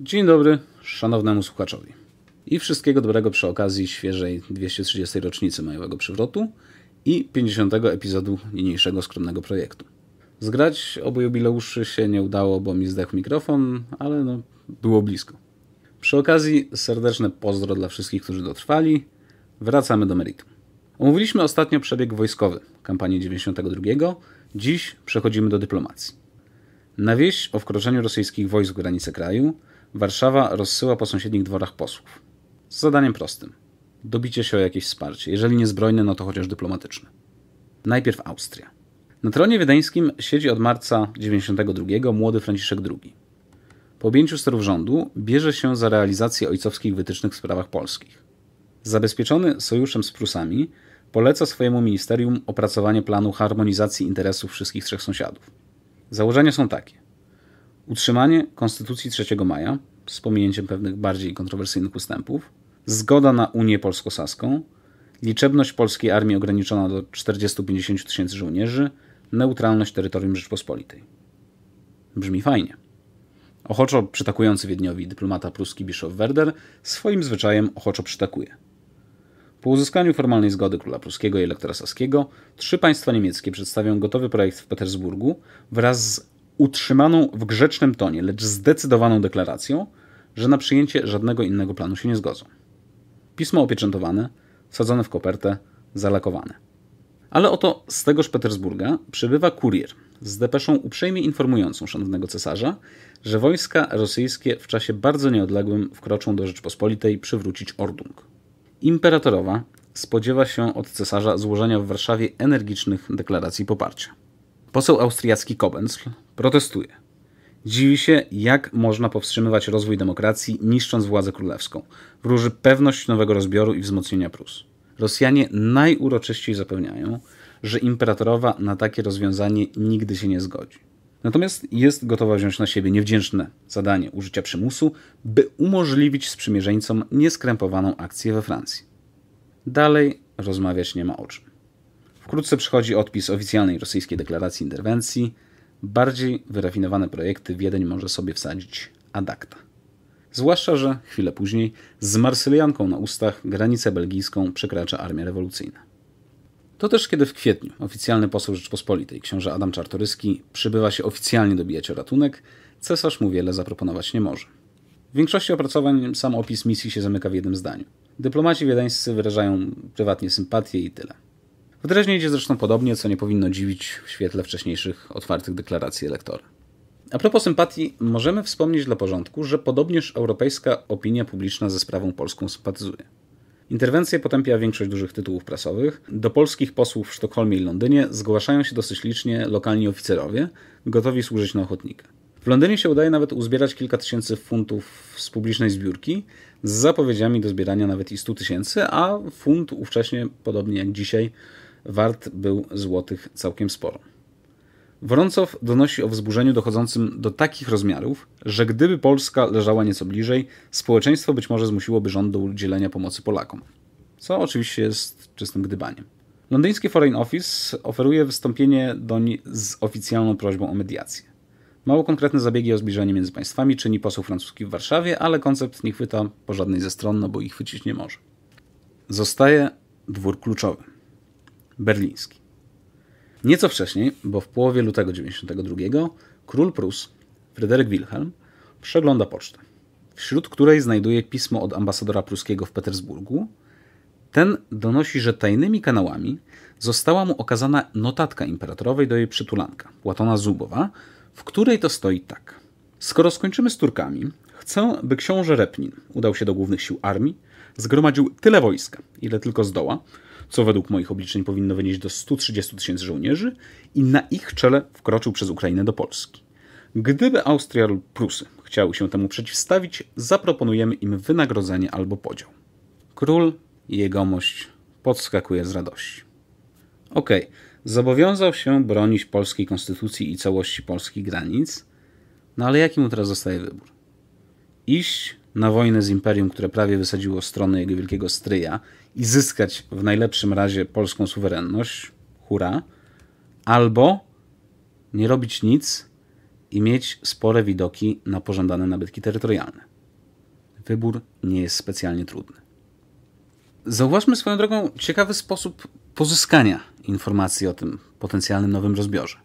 Dzień dobry szanownemu słuchaczowi. I wszystkiego dobrego przy okazji świeżej 230. rocznicy majowego przywrotu i 50. epizodu niniejszego skromnego projektu. Zgrać obu jubileuszy się nie udało, bo mi zdechł mikrofon, ale no, było blisko. Przy okazji serdeczne pozdro dla wszystkich, którzy dotrwali. Wracamy do meritum. Omówiliśmy ostatnio przebieg wojskowy kampanii 92. Dziś przechodzimy do dyplomacji. Na wieś o wkroczeniu rosyjskich wojsk w granice kraju Warszawa rozsyła po sąsiednich dworach posłów. Z zadaniem prostym. Dobicie się o jakieś wsparcie. Jeżeli nie zbrojne, no to chociaż dyplomatyczne. Najpierw Austria. Na tronie wiedeńskim siedzi od marca 92 młody Franciszek II. Po objęciu sterów rządu bierze się za realizację ojcowskich wytycznych w sprawach polskich. Zabezpieczony sojuszem z Prusami, poleca swojemu ministerium opracowanie planu harmonizacji interesów wszystkich trzech sąsiadów. Założenia są takie utrzymanie Konstytucji 3 maja z pominięciem pewnych bardziej kontrowersyjnych ustępów, zgoda na Unię Polsko-Saską, liczebność polskiej armii ograniczona do 40-50 tysięcy żołnierzy, neutralność terytorium Rzeczpospolitej. Brzmi fajnie. Ochoczo przytakujący Wiedniowi dyplomata pruski Bischof Werder swoim zwyczajem ochoczo przytakuje. Po uzyskaniu formalnej zgody króla pruskiego i elektora saskiego, trzy państwa niemieckie przedstawią gotowy projekt w Petersburgu wraz z utrzymaną w grzecznym tonie, lecz zdecydowaną deklaracją, że na przyjęcie żadnego innego planu się nie zgodzą. Pismo opieczętowane, wsadzone w kopertę, zalakowane. Ale oto z tegoż Petersburga przybywa kurier z depeszą uprzejmie informującą szanownego cesarza, że wojska rosyjskie w czasie bardzo nieodległym wkroczą do Rzeczpospolitej przywrócić ordung. Imperatorowa spodziewa się od cesarza złożenia w Warszawie energicznych deklaracji poparcia. Poseł austriacki Kobenzl protestuje. Dziwi się, jak można powstrzymywać rozwój demokracji, niszcząc władzę królewską. Wróży pewność nowego rozbioru i wzmocnienia Prus. Rosjanie najuroczyściej zapewniają, że imperatorowa na takie rozwiązanie nigdy się nie zgodzi. Natomiast jest gotowa wziąć na siebie niewdzięczne zadanie użycia przymusu, by umożliwić sprzymierzeńcom nieskrępowaną akcję we Francji. Dalej rozmawiać nie ma o czym. Wkrótce przychodzi odpis oficjalnej rosyjskiej deklaracji interwencji. Bardziej wyrafinowane projekty Wiedeń może sobie wsadzić adakta. Zwłaszcza, że chwilę później z Marsylianką na ustach granicę belgijską przekracza armia rewolucyjna. To też kiedy w kwietniu oficjalny poseł Rzeczpospolitej, książę Adam Czartoryski, przybywa się oficjalnie dobijać o ratunek, cesarz mu wiele zaproponować nie może. W większości opracowań sam opis misji się zamyka w jednym zdaniu. Dyplomaci wiedeńscy wyrażają prywatnie sympatię i tyle. Wyraźnie idzie zresztą podobnie, co nie powinno dziwić w świetle wcześniejszych otwartych deklaracji elektora. A propos sympatii, możemy wspomnieć dla porządku, że podobnież europejska opinia publiczna ze sprawą polską sympatyzuje. Interwencje potępia większość dużych tytułów prasowych. Do polskich posłów w Sztokholmie i Londynie zgłaszają się dosyć licznie lokalni oficerowie, gotowi służyć na ochotnika. W Londynie się udaje nawet uzbierać kilka tysięcy funtów z publicznej zbiórki, z zapowiedziami do zbierania nawet i 100 tysięcy, a funt ówcześnie, podobnie jak dzisiaj, wart był złotych całkiem sporo. Woroncow donosi o wzburzeniu dochodzącym do takich rozmiarów, że gdyby Polska leżała nieco bliżej, społeczeństwo być może zmusiłoby rząd do udzielenia pomocy Polakom. Co oczywiście jest czystym gdybaniem. Londyński Foreign Office oferuje wystąpienie doń z oficjalną prośbą o mediację. Mało konkretne zabiegi o zbliżanie między państwami czyni poseł francuski w Warszawie, ale koncept nie chwyta po żadnej ze stron, no bo ich chwycić nie może. Zostaje dwór kluczowy berliński. Nieco wcześniej, bo w połowie lutego 92, król Prus, Fryderyk Wilhelm, przegląda pocztę, wśród której znajduje pismo od ambasadora pruskiego w Petersburgu. Ten donosi, że tajnymi kanałami została mu okazana notatka imperatorowej do jej przytulanka, Płatona Zubowa, w której to stoi tak. Skoro skończymy z Turkami, chcę, by książę Repnin udał się do głównych sił armii, zgromadził tyle wojska, ile tylko zdoła, co według moich obliczeń powinno wynieść do 130 tysięcy żołnierzy i na ich czele wkroczył przez Ukrainę do Polski. Gdyby Austria lub Prusy chciały się temu przeciwstawić, zaproponujemy im wynagrodzenie albo podział. Król i jegomość podskakuje z radości. Okej, okay. zobowiązał się bronić polskiej konstytucji i całości polskich granic, no ale jaki mu teraz zostaje wybór? Iść na wojnę z imperium, które prawie wysadziło strony jego wielkiego stryja i zyskać w najlepszym razie polską suwerenność, hura, albo nie robić nic i mieć spore widoki na pożądane nabytki terytorialne. Wybór nie jest specjalnie trudny. Zauważmy swoją drogą ciekawy sposób pozyskania informacji o tym potencjalnym nowym rozbiorze.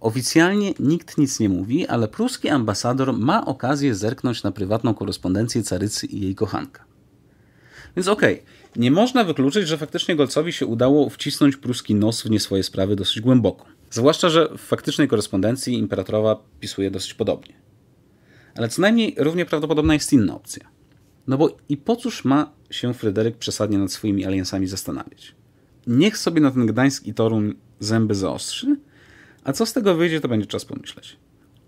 Oficjalnie nikt nic nie mówi, ale pruski ambasador ma okazję zerknąć na prywatną korespondencję carycy i jej kochanka. Więc okej, okay, nie można wykluczyć, że faktycznie Golcowi się udało wcisnąć pruski nos w nie swoje sprawy dosyć głęboko. Zwłaszcza, że w faktycznej korespondencji imperatorowa pisuje dosyć podobnie. Ale co najmniej równie prawdopodobna jest inna opcja. No bo i po cóż ma się Fryderyk przesadnie nad swoimi aliansami zastanawiać? Niech sobie na ten Gdańsk i Torun zęby zaostrzy – a co z tego wyjdzie, to będzie czas pomyśleć.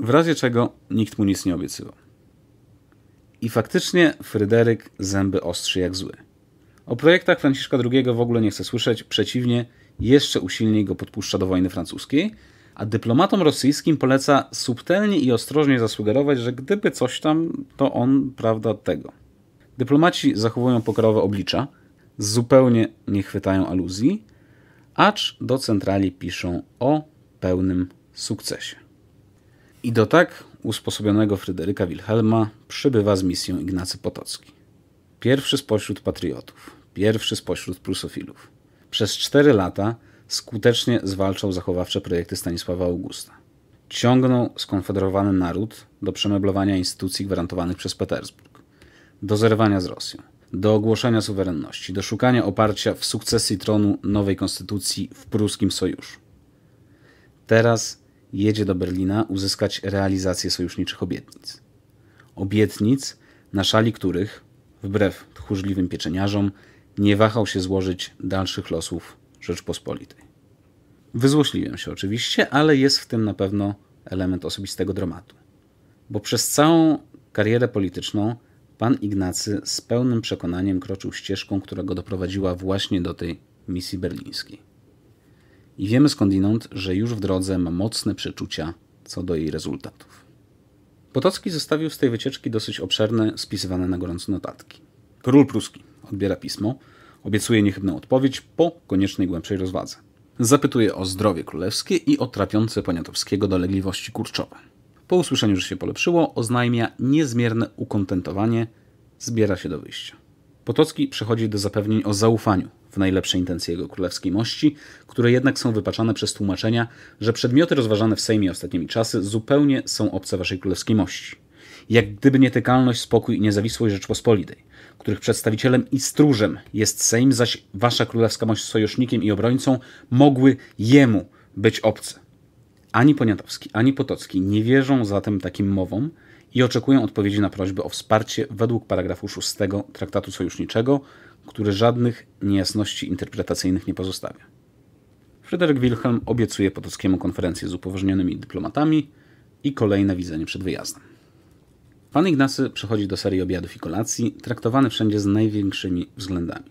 W razie czego nikt mu nic nie obiecywał. I faktycznie Fryderyk zęby ostrzy jak zły. O projektach Franciszka II w ogóle nie chce słyszeć, przeciwnie, jeszcze usilniej go podpuszcza do wojny francuskiej, a dyplomatom rosyjskim poleca subtelnie i ostrożnie zasugerować, że gdyby coś tam, to on prawda tego. Dyplomaci zachowują pokarowe oblicza, zupełnie nie chwytają aluzji, acz do centrali piszą o pełnym sukcesie. I do tak usposobionego Fryderyka Wilhelma przybywa z misją Ignacy Potocki. Pierwszy spośród patriotów, pierwszy spośród prusofilów. Przez cztery lata skutecznie zwalczał zachowawcze projekty Stanisława Augusta. Ciągnął skonfederowany naród do przemeblowania instytucji gwarantowanych przez Petersburg, do zerwania z Rosją, do ogłoszenia suwerenności, do szukania oparcia w sukcesji tronu nowej konstytucji w pruskim sojuszu. Teraz jedzie do Berlina uzyskać realizację sojuszniczych obietnic. Obietnic, na szali których, wbrew tchórzliwym pieczeniarzom, nie wahał się złożyć dalszych losów Rzeczpospolitej. Wyzłośliłem się oczywiście, ale jest w tym na pewno element osobistego dramatu. Bo przez całą karierę polityczną pan Ignacy z pełnym przekonaniem kroczył ścieżką, która go doprowadziła właśnie do tej misji berlińskiej i wiemy skądinąd, że już w drodze ma mocne przeczucia co do jej rezultatów. Potocki zostawił z tej wycieczki dosyć obszerne, spisywane na gorąco notatki. Król pruski odbiera pismo, obiecuje niechybną odpowiedź po koniecznej głębszej rozwadze. Zapytuje o zdrowie królewskie i o trapiące Poniatowskiego dolegliwości kurczowe. Po usłyszeniu, że się polepszyło, oznajmia niezmierne ukontentowanie, zbiera się do wyjścia. Potocki przechodzi do zapewnień o zaufaniu w najlepsze intencje jego królewskiej mości, które jednak są wypaczane przez tłumaczenia, że przedmioty rozważane w Sejmie ostatnimi czasy zupełnie są obce waszej królewskiej mości. Jak gdyby nietykalność, spokój i niezawisłość Rzeczpospolitej, których przedstawicielem i stróżem jest Sejm, zaś wasza królewska mość sojusznikiem i obrońcą, mogły jemu być obce. Ani Poniatowski, ani Potocki nie wierzą zatem takim mowom, i oczekują odpowiedzi na prośby o wsparcie według paragrafu 6 Traktatu Sojuszniczego, który żadnych niejasności interpretacyjnych nie pozostawia. Fryderyk Wilhelm obiecuje Potockiemu konferencję z upoważnionymi dyplomatami i kolejne widzenie przed wyjazdem. Pan Ignacy przechodzi do serii obiadów i kolacji, traktowany wszędzie z największymi względami.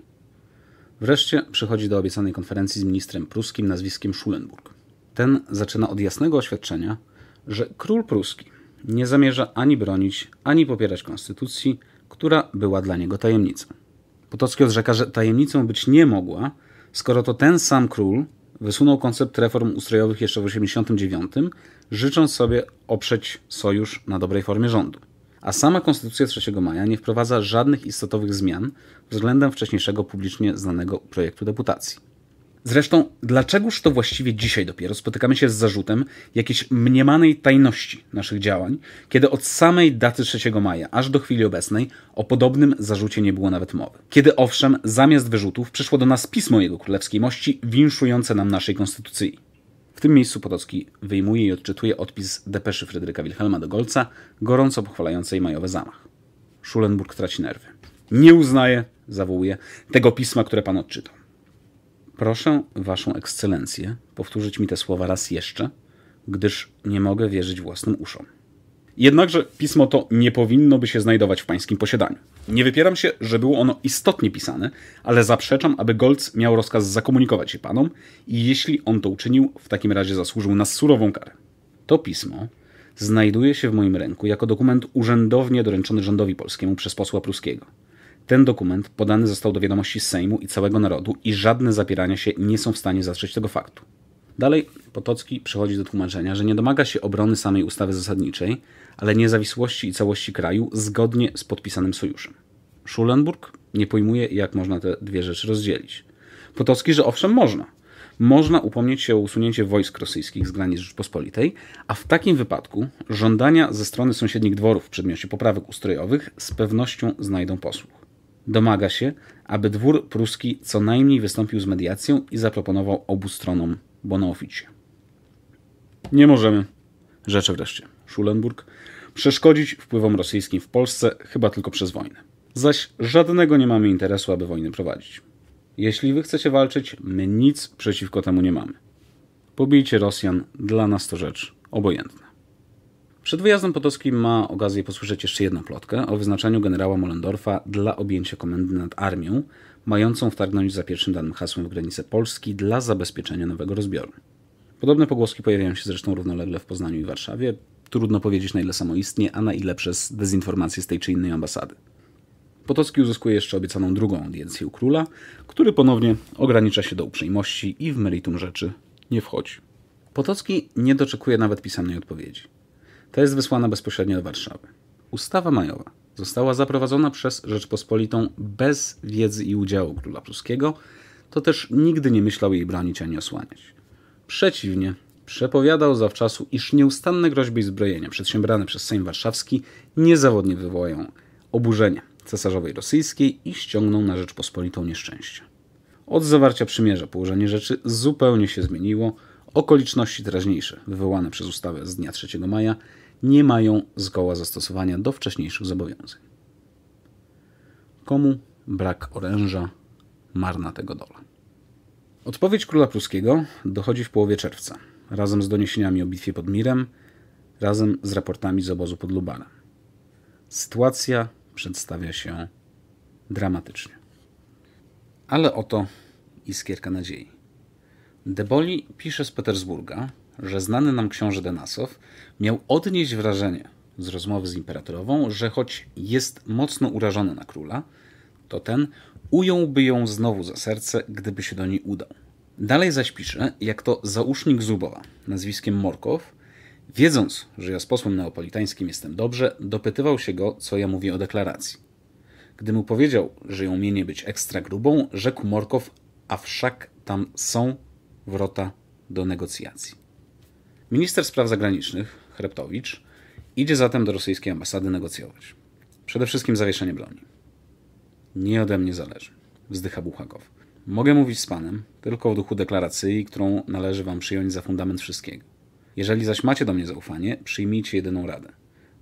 Wreszcie przychodzi do obiecanej konferencji z ministrem pruskim nazwiskiem Schulenburg. Ten zaczyna od jasnego oświadczenia, że król pruski nie zamierza ani bronić, ani popierać konstytucji, która była dla niego tajemnicą. Potocki odrzeka, że tajemnicą być nie mogła, skoro to ten sam król wysunął koncept reform ustrojowych jeszcze w 1989, życząc sobie oprzeć sojusz na dobrej formie rządu. A sama Konstytucja 3 maja nie wprowadza żadnych istotowych zmian względem wcześniejszego publicznie znanego projektu deputacji. Zresztą, dlaczegoż to właściwie dzisiaj dopiero spotykamy się z zarzutem jakiejś mniemanej tajności naszych działań, kiedy od samej daty 3 maja aż do chwili obecnej o podobnym zarzucie nie było nawet mowy. Kiedy owszem, zamiast wyrzutów przyszło do nas pismo Jego Królewskiej Mości winszujące nam naszej konstytucji. W tym miejscu Potocki wyjmuje i odczytuje odpis depeszy Fryderyka Wilhelma do Golca, gorąco pochwalającej majowy zamach. Schulenburg traci nerwy. Nie uznaje, zawołuje, tego pisma, które pan odczytał. Proszę Waszą Ekscelencję powtórzyć mi te słowa raz jeszcze, gdyż nie mogę wierzyć własnym uszom. Jednakże pismo to nie powinno by się znajdować w pańskim posiadaniu. Nie wypieram się, że było ono istotnie pisane, ale zaprzeczam, aby Golc miał rozkaz zakomunikować się panom i jeśli on to uczynił, w takim razie zasłużył na surową karę. To pismo znajduje się w moim ręku jako dokument urzędownie doręczony rządowi polskiemu przez posła pruskiego. Ten dokument podany został do wiadomości Sejmu i całego narodu i żadne zapierania się nie są w stanie zatrzeć tego faktu. Dalej Potocki przechodzi do tłumaczenia, że nie domaga się obrony samej ustawy zasadniczej, ale niezawisłości i całości kraju zgodnie z podpisanym sojuszem. Schulenburg nie pojmuje, jak można te dwie rzeczy rozdzielić. Potocki, że owszem, można. Można upomnieć się o usunięcie wojsk rosyjskich z granic Rzeczpospolitej, a w takim wypadku żądania ze strony sąsiednich dworów w przedmiocie poprawek ustrojowych z pewnością znajdą posłuch. Domaga się, aby dwór pruski co najmniej wystąpił z mediacją i zaproponował obu stronom bonoficie. Nie możemy, rzeczy wreszcie Schulenburg, przeszkodzić wpływom rosyjskim w Polsce chyba tylko przez wojnę. Zaś żadnego nie mamy interesu, aby wojny prowadzić. Jeśli wy chcecie walczyć, my nic przeciwko temu nie mamy. Pobijcie Rosjan, dla nas to rzecz obojętna. Przed wyjazdem Potocki ma okazję posłyszeć jeszcze jedną plotkę o wyznaczeniu generała Mollendorfa dla objęcia komendy nad armią, mającą wtargnąć za pierwszym danym hasłem w granicę Polski dla zabezpieczenia nowego rozbioru. Podobne pogłoski pojawiają się zresztą równolegle w Poznaniu i Warszawie. Trudno powiedzieć na ile samoistnie, a na ile przez dezinformację z tej czy innej ambasady. Potocki uzyskuje jeszcze obiecaną drugą audiencję u króla, który ponownie ogranicza się do uprzejmości i w meritum rzeczy nie wchodzi. Potocki nie doczekuje nawet pisanej odpowiedzi. Ta jest wysłana bezpośrednio do Warszawy. Ustawa majowa została zaprowadzona przez Rzeczpospolitą bez wiedzy i udziału króla pruskiego, to też nigdy nie myślał jej bronić ani osłaniać. Przeciwnie, przepowiadał zawczasu, iż nieustanne groźby i zbrojenia przedsiębrane przez Sejm Warszawski niezawodnie wywołają oburzenie cesarzowej rosyjskiej i ściągną na Rzeczpospolitą nieszczęście. Od zawarcia przymierza położenie rzeczy zupełnie się zmieniło. Okoliczności teraźniejsze, wywołane przez ustawę z dnia 3 maja, nie mają zgoła zastosowania do wcześniejszych zobowiązań. Komu brak oręża, marna tego dola. Odpowiedź króla pruskiego dochodzi w połowie czerwca, razem z doniesieniami o bitwie pod Mirem, razem z raportami z obozu pod Lubarem. Sytuacja przedstawia się dramatycznie. Ale oto iskierka nadziei. Deboli pisze z Petersburga, że znany nam książę Denasow miał odnieść wrażenie z rozmowy z imperatorową, że choć jest mocno urażony na króla, to ten ująłby ją znowu za serce, gdyby się do niej udał. Dalej zaś pisze, jak to załóżnik Zubowa, nazwiskiem Morkow, wiedząc, że ja z posłem neapolitańskim jestem dobrze, dopytywał się go, co ja mówię o deklaracji. Gdy mu powiedział, że ją mienie być ekstra grubą, rzekł Morkow, a wszak tam są wrota do negocjacji. Minister spraw zagranicznych, Chreptowicz, idzie zatem do rosyjskiej ambasady negocjować. Przede wszystkim zawieszenie broni. Nie ode mnie zależy, wzdycha Buchakow. Mogę mówić z panem tylko o duchu deklaracji, którą należy wam przyjąć za fundament wszystkiego. Jeżeli zaś macie do mnie zaufanie, przyjmijcie jedyną radę.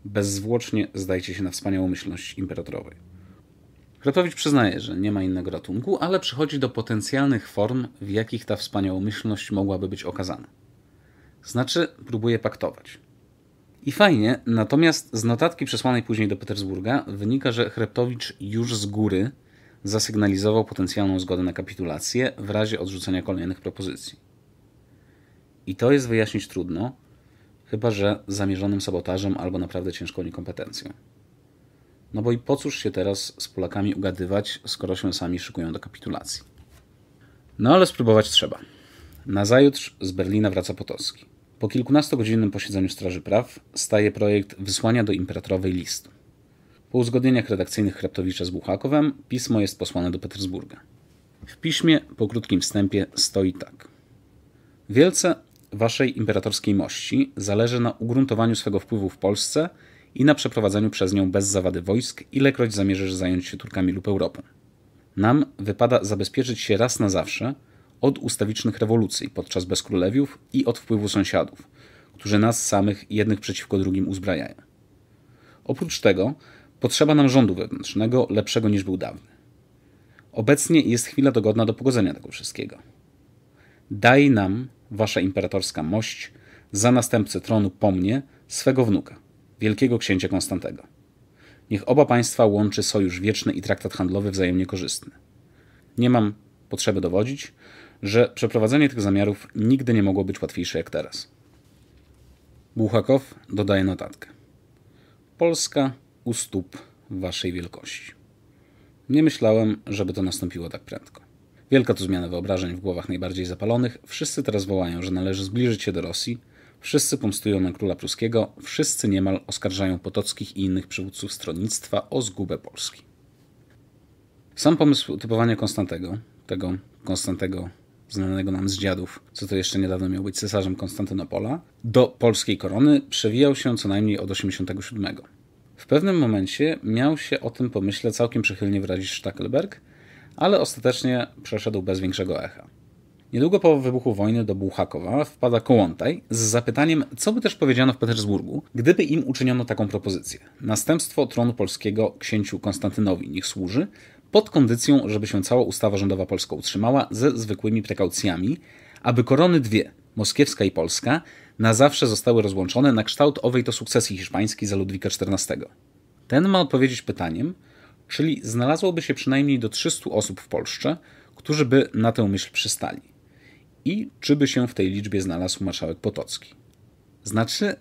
Bezzwłocznie zdajcie się na wspaniałomyślność imperatorowej. Kratowicz przyznaje, że nie ma innego ratunku, ale przychodzi do potencjalnych form, w jakich ta wspaniałomyślność mogłaby być okazana. Znaczy, próbuje paktować. I fajnie, natomiast z notatki przesłanej później do Petersburga wynika, że Chreptowicz już z góry zasygnalizował potencjalną zgodę na kapitulację w razie odrzucenia kolejnych propozycji. I to jest wyjaśnić trudno, chyba że zamierzonym sabotażem albo naprawdę ciężką niekompetencją. No bo i po cóż się teraz z Polakami ugadywać, skoro się sami szykują do kapitulacji? No ale spróbować trzeba. Nazajutrz z Berlina wraca Potocki. Po kilkunastogodzinnym posiedzeniu Straży Praw staje projekt wysłania do imperatorowej listu. Po uzgodnieniach redakcyjnych Hreptowicza z Buchakowem pismo jest posłane do Petersburga. W piśmie po krótkim wstępie stoi tak. Wielce waszej imperatorskiej mości zależy na ugruntowaniu swego wpływu w Polsce i na przeprowadzeniu przez nią bez zawady wojsk, ilekroć zamierzasz zająć się Turkami lub Europą. Nam wypada zabezpieczyć się raz na zawsze – od ustawicznych rewolucji podczas bezkrólewiów i od wpływu sąsiadów, którzy nas samych jednych przeciwko drugim uzbrajają. Oprócz tego potrzeba nam rządu wewnętrznego lepszego niż był dawny. Obecnie jest chwila dogodna do pogodzenia tego wszystkiego. Daj nam, wasza imperatorska mość, za następcę tronu po mnie, swego wnuka, wielkiego księcia Konstantego. Niech oba państwa łączy sojusz wieczny i traktat handlowy wzajemnie korzystny. Nie mam potrzeby dowodzić, że przeprowadzenie tych zamiarów nigdy nie mogło być łatwiejsze jak teraz. Buchakow dodaje notatkę. Polska u stóp waszej wielkości. Nie myślałem, żeby to nastąpiło tak prędko. Wielka to zmiana wyobrażeń w głowach najbardziej zapalonych. Wszyscy teraz wołają, że należy zbliżyć się do Rosji. Wszyscy pomstują na króla pruskiego. Wszyscy niemal oskarżają Potockich i innych przywódców stronnictwa o zgubę Polski. Sam pomysł typowania Konstantego, tego Konstantego znanego nam z dziadów, co to jeszcze niedawno miał być cesarzem Konstantynopola, do polskiej korony przewijał się co najmniej od 87. W pewnym momencie miał się o tym pomyśle całkiem przychylnie wyrazić Stackelberg, ale ostatecznie przeszedł bez większego echa. Niedługo po wybuchu wojny do Bułhakowa wpada Kołontaj z zapytaniem, co by też powiedziano w Petersburgu, gdyby im uczyniono taką propozycję. Następstwo tronu polskiego księciu Konstantynowi niech służy, pod kondycją, żeby się cała ustawa rządowa polska utrzymała ze zwykłymi prekaucjami, aby korony dwie, moskiewska i polska, na zawsze zostały rozłączone na kształt owej to sukcesji hiszpańskiej za Ludwika XIV. Ten ma odpowiedzieć pytaniem, czyli znalazłoby się przynajmniej do 300 osób w Polsce, którzy by na tę myśl przystali. I czy by się w tej liczbie znalazł marszałek Potocki? Znaczy,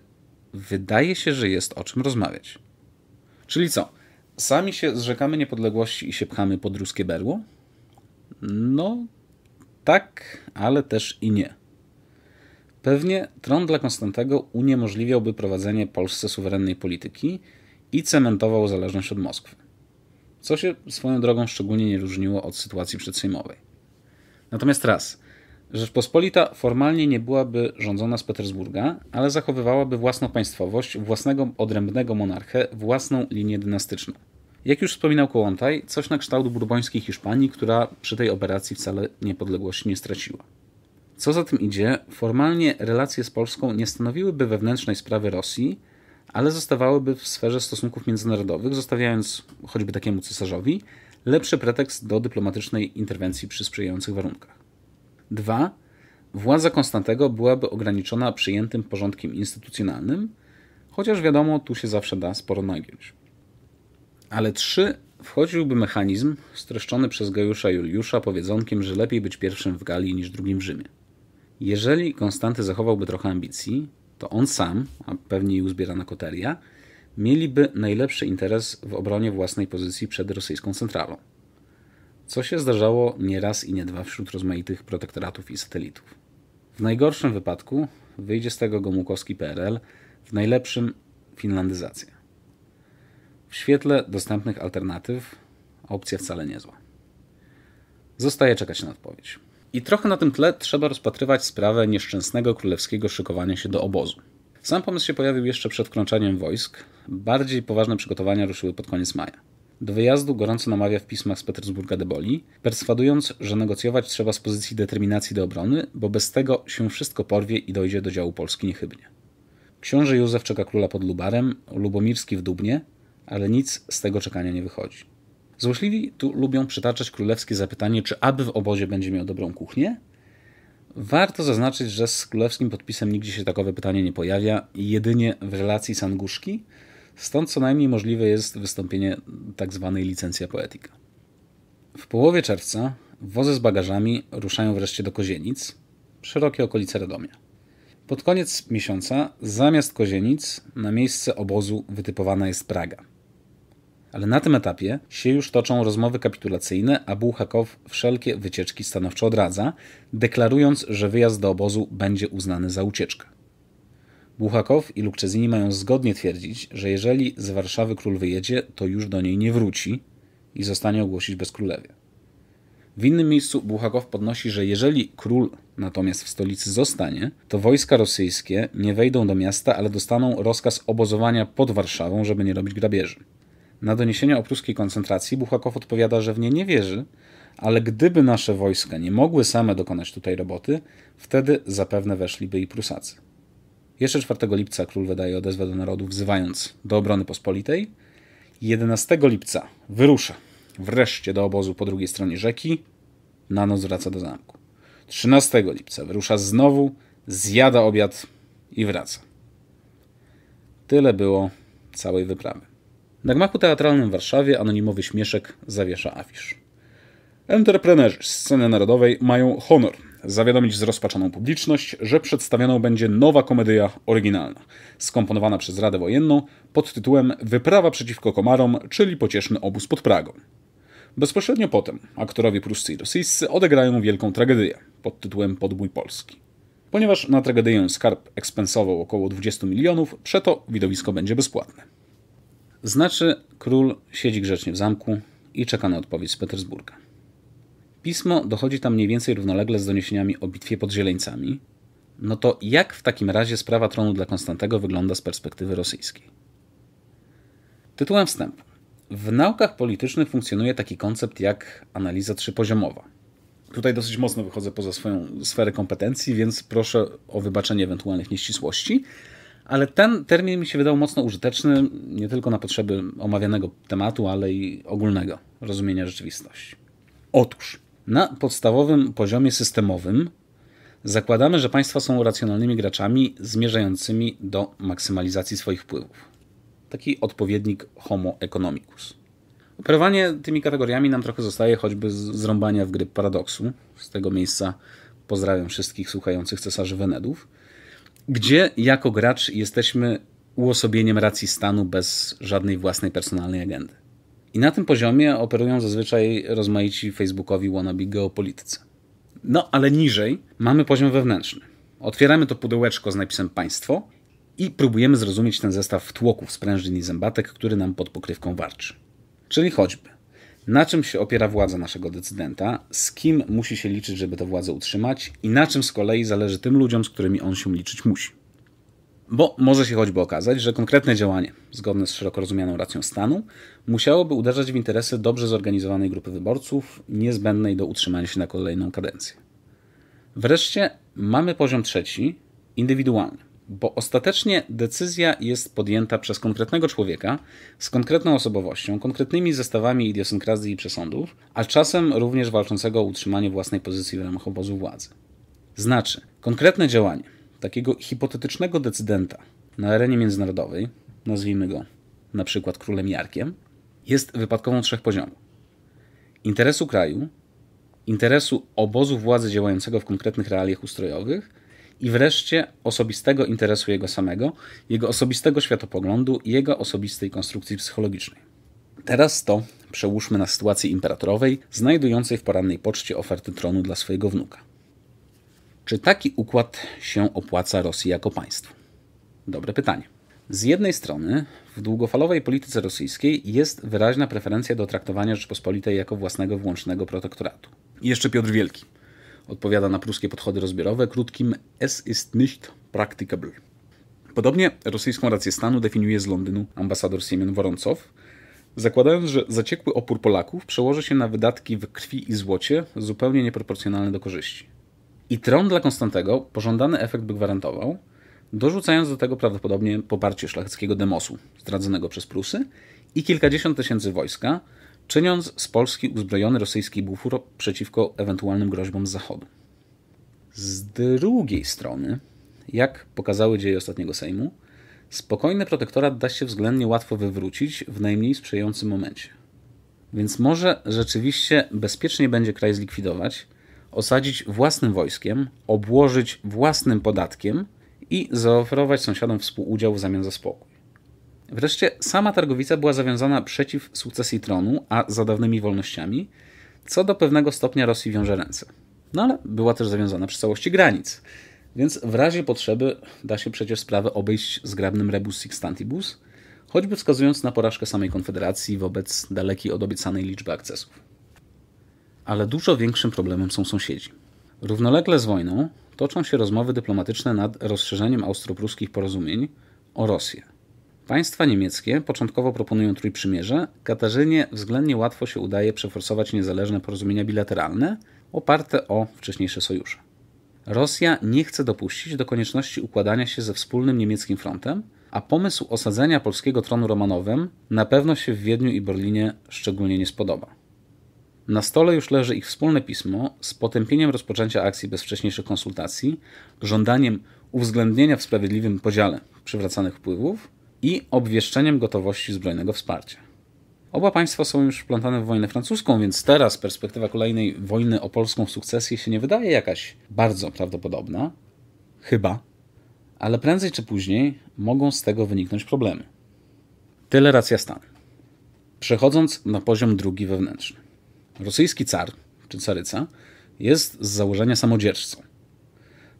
wydaje się, że jest o czym rozmawiać. Czyli co? sami się zrzekamy niepodległości i się pchamy pod ruskie berło? No, tak, ale też i nie. Pewnie tron dla Konstantego uniemożliwiałby prowadzenie Polsce suwerennej polityki i cementował zależność od Moskwy. Co się swoją drogą szczególnie nie różniło od sytuacji przedsejmowej. Natomiast raz, Rzeczpospolita formalnie nie byłaby rządzona z Petersburga, ale zachowywałaby własną państwowość, własnego odrębnego monarchę, własną linię dynastyczną. Jak już wspominał Kołłątaj, coś na kształt burbońskiej Hiszpanii, która przy tej operacji wcale niepodległości nie straciła. Co za tym idzie, formalnie relacje z Polską nie stanowiłyby wewnętrznej sprawy Rosji, ale zostawałyby w sferze stosunków międzynarodowych, zostawiając choćby takiemu cesarzowi lepszy pretekst do dyplomatycznej interwencji przy sprzyjających warunkach. 2. Władza Konstantego byłaby ograniczona przyjętym porządkiem instytucjonalnym, chociaż wiadomo, tu się zawsze da sporo nagiąć. Ale 3. Wchodziłby mechanizm streszczony przez Gajusza Juliusza powiedzonkiem, że lepiej być pierwszym w Galii niż drugim w Rzymie. Jeżeli Konstanty zachowałby trochę ambicji, to on sam, a pewnie i uzbierana koteria, mieliby najlepszy interes w obronie własnej pozycji przed rosyjską centralą co się zdarzało nie raz i nie dwa wśród rozmaitych protektoratów i satelitów. W najgorszym wypadku wyjdzie z tego Gomułkowski PRL, w najlepszym finlandyzacja. W świetle dostępnych alternatyw opcja wcale niezła. Zostaje czekać na odpowiedź. I trochę na tym tle trzeba rozpatrywać sprawę nieszczęsnego królewskiego szykowania się do obozu. Sam pomysł się pojawił jeszcze przed wkrączeniem wojsk, bardziej poważne przygotowania ruszyły pod koniec maja. Do wyjazdu gorąco namawia w pismach z Petersburga de Boli, perswadując, że negocjować trzeba z pozycji determinacji do obrony, bo bez tego się wszystko porwie i dojdzie do działu Polski niechybnie. Książę Józef czeka króla pod Lubarem, Lubomirski w Dubnie, ale nic z tego czekania nie wychodzi. Złośliwi tu lubią przytaczać królewskie zapytanie, czy aby w obozie będzie miał dobrą kuchnię? Warto zaznaczyć, że z królewskim podpisem nigdzie się takowe pytanie nie pojawia, jedynie w relacji Sanguszki – Stąd co najmniej możliwe jest wystąpienie tzw. Tak licencja poetyka. W połowie czerwca wozy z bagażami ruszają wreszcie do Kozienic, szerokie okolice Radomia. Pod koniec miesiąca zamiast Kozienic na miejsce obozu wytypowana jest Praga. Ale na tym etapie się już toczą rozmowy kapitulacyjne, a Bułhakow wszelkie wycieczki stanowczo odradza, deklarując, że wyjazd do obozu będzie uznany za ucieczkę. Buchakow i Lukczezini mają zgodnie twierdzić, że jeżeli z Warszawy król wyjedzie, to już do niej nie wróci i zostanie ogłosić bez królewie. W innym miejscu Buchakow podnosi, że jeżeli król natomiast w stolicy zostanie, to wojska rosyjskie nie wejdą do miasta, ale dostaną rozkaz obozowania pod Warszawą, żeby nie robić grabieży. Na doniesienia o pruskiej koncentracji Buchakow odpowiada, że w nie nie wierzy, ale gdyby nasze wojska nie mogły same dokonać tutaj roboty, wtedy zapewne weszliby i Prusacy. Jeszcze 4 lipca król wydaje odezwę do narodu, wzywając do obrony pospolitej. 11 lipca wyrusza wreszcie do obozu po drugiej stronie rzeki. Na noc wraca do zamku. 13 lipca wyrusza znowu, zjada obiad i wraca. Tyle było całej wyprawy. Na gmachu teatralnym w Warszawie anonimowy śmieszek zawiesza afisz. Entreprenerzy sceny narodowej mają honor zawiadomić zrozpaczoną publiczność, że przedstawiona będzie nowa komedia oryginalna, skomponowana przez Radę Wojenną pod tytułem Wyprawa przeciwko komarom, czyli pocieszny obóz pod Pragą. Bezpośrednio potem aktorowie pruscy i rosyjscy odegrają wielką tragedię pod tytułem Podbój Polski. Ponieważ na tragedię skarb ekspensował około 20 milionów, przeto widowisko będzie bezpłatne. Znaczy, król siedzi grzecznie w zamku i czeka na odpowiedź z Petersburga. Pismo dochodzi tam mniej więcej równolegle z doniesieniami o bitwie pod Zieleńcami. No to jak w takim razie sprawa tronu dla Konstantego wygląda z perspektywy rosyjskiej? Tytułem wstępu. W naukach politycznych funkcjonuje taki koncept jak analiza trzypoziomowa. Tutaj dosyć mocno wychodzę poza swoją sferę kompetencji, więc proszę o wybaczenie ewentualnych nieścisłości, ale ten termin mi się wydał mocno użyteczny nie tylko na potrzeby omawianego tematu, ale i ogólnego rozumienia rzeczywistości. Otóż na podstawowym poziomie systemowym zakładamy, że państwa są racjonalnymi graczami zmierzającymi do maksymalizacji swoich wpływów. Taki odpowiednik homo economicus. Operowanie tymi kategoriami nam trochę zostaje choćby z zrąbania w gry paradoksu. Z tego miejsca pozdrawiam wszystkich słuchających cesarzy Wenedów, gdzie jako gracz jesteśmy uosobieniem racji stanu bez żadnej własnej personalnej agendy. I na tym poziomie operują zazwyczaj rozmaici Facebookowi wannabe geopolitycy. No, ale niżej mamy poziom wewnętrzny. Otwieramy to pudełeczko z napisem państwo i próbujemy zrozumieć ten zestaw tłoków, sprężyn i zębatek, który nam pod pokrywką warczy. Czyli choćby, na czym się opiera władza naszego decydenta, z kim musi się liczyć, żeby tę władzę utrzymać i na czym z kolei zależy tym ludziom, z którymi on się liczyć musi. Bo może się choćby okazać, że konkretne działanie, zgodne z szeroko rozumianą racją stanu, musiałoby uderzać w interesy dobrze zorganizowanej grupy wyborców, niezbędnej do utrzymania się na kolejną kadencję. Wreszcie mamy poziom trzeci, indywidualny, bo ostatecznie decyzja jest podjęta przez konkretnego człowieka z konkretną osobowością, konkretnymi zestawami idiosynkrazji i przesądów, a czasem również walczącego o utrzymanie własnej pozycji w ramach obozu władzy. Znaczy, konkretne działanie takiego hipotetycznego decydenta na arenie międzynarodowej, nazwijmy go na przykład królem Jarkiem, jest wypadkową trzech poziomów: interesu kraju, interesu obozu władzy działającego w konkretnych realiach ustrojowych i wreszcie osobistego interesu jego samego, jego osobistego światopoglądu i jego osobistej konstrukcji psychologicznej. Teraz to przełóżmy na sytuację imperatorowej, znajdującej w porannej poczcie oferty tronu dla swojego wnuka. Czy taki układ się opłaca Rosji jako państwu? Dobre pytanie. Z jednej strony, w długofalowej polityce rosyjskiej jest wyraźna preferencja do traktowania Rzeczpospolitej jako własnego włącznego protektoratu. I jeszcze Piotr Wielki odpowiada na pruskie podchody rozbiorowe krótkim Es ist nicht praktikabel. Podobnie rosyjską rację stanu definiuje z Londynu ambasador Siemion Woroncow, zakładając, że zaciekły opór Polaków przełoży się na wydatki w krwi i złocie zupełnie nieproporcjonalne do korzyści. I tron dla Konstantego pożądany efekt by gwarantował, dorzucając do tego prawdopodobnie poparcie szlacheckiego demosu zdradzonego przez Prusy i kilkadziesiąt tysięcy wojska, czyniąc z Polski uzbrojony rosyjski bufor przeciwko ewentualnym groźbom z zachodu. Z drugiej strony, jak pokazały dzieje ostatniego Sejmu, spokojny protektorat da się względnie łatwo wywrócić w najmniej sprzyjającym momencie. Więc może rzeczywiście bezpiecznie będzie kraj zlikwidować – osadzić własnym wojskiem, obłożyć własnym podatkiem i zaoferować sąsiadom współudział w zamian za spokój. Wreszcie sama targowica była zawiązana przeciw sukcesji tronu, a za dawnymi wolnościami, co do pewnego stopnia Rosji wiąże ręce. No ale była też zawiązana przy całości granic, więc w razie potrzeby da się przecież sprawę obejść zgrabnym rebus sixtantibus, choćby wskazując na porażkę samej Konfederacji wobec dalekiej od obiecanej liczby akcesów ale dużo większym problemem są sąsiedzi. Równolegle z wojną toczą się rozmowy dyplomatyczne nad rozszerzeniem austropruskich porozumień o Rosję. Państwa niemieckie początkowo proponują trójprzymierze. Katarzynie względnie łatwo się udaje przeforsować niezależne porozumienia bilateralne oparte o wcześniejsze sojusze. Rosja nie chce dopuścić do konieczności układania się ze wspólnym niemieckim frontem, a pomysł osadzenia polskiego tronu Romanowem na pewno się w Wiedniu i Berlinie szczególnie nie spodoba. Na stole już leży ich wspólne pismo z potępieniem rozpoczęcia akcji bez wcześniejszych konsultacji, żądaniem uwzględnienia w sprawiedliwym podziale przywracanych wpływów i obwieszczeniem gotowości zbrojnego wsparcia. Oba państwa są już wplątane w wojnę francuską, więc teraz perspektywa kolejnej wojny o polską sukcesję się nie wydaje jakaś bardzo prawdopodobna. Chyba. Ale prędzej czy później mogą z tego wyniknąć problemy. Tyle racja stanu. Przechodząc na poziom drugi wewnętrzny rosyjski car czy caryca jest z założenia samodzielcą.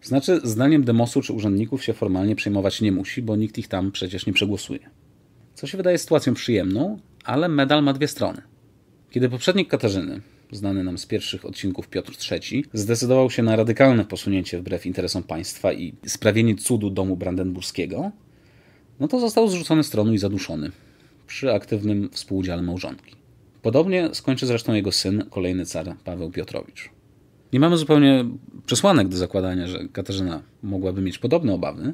Znaczy, zdaniem demosu czy urzędników się formalnie przejmować nie musi, bo nikt ich tam przecież nie przegłosuje. Co się wydaje sytuacją przyjemną, ale medal ma dwie strony. Kiedy poprzednik Katarzyny, znany nam z pierwszych odcinków Piotr III, zdecydował się na radykalne posunięcie wbrew interesom państwa i sprawienie cudu domu brandenburskiego, no to został zrzucony z tronu i zaduszony przy aktywnym współudziale małżonki. Podobnie skończy zresztą jego syn, kolejny car Paweł Piotrowicz. Nie mamy zupełnie przesłanek do zakładania, że Katarzyna mogłaby mieć podobne obawy.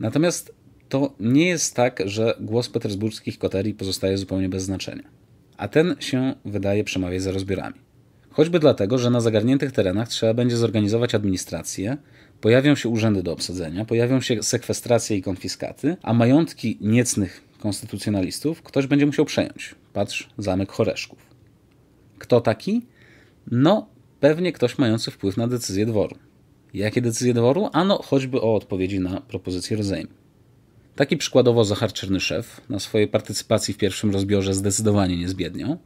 Natomiast to nie jest tak, że głos petersburskich koterii pozostaje zupełnie bez znaczenia. A ten się wydaje przemawiać za rozbiorami. Choćby dlatego, że na zagarniętych terenach trzeba będzie zorganizować administrację, pojawią się urzędy do obsadzenia, pojawią się sekwestracje i konfiskaty, a majątki niecnych konstytucjonalistów ktoś będzie musiał przejąć patrz, zamek Choreszków. Kto taki? No, pewnie ktoś mający wpływ na decyzję dworu. Jakie decyzje dworu? Ano, choćby o odpowiedzi na propozycję rozejmu. Taki przykładowo Zachar Czernyszew na swojej partycypacji w pierwszym rozbiorze zdecydowanie nie zbiednią,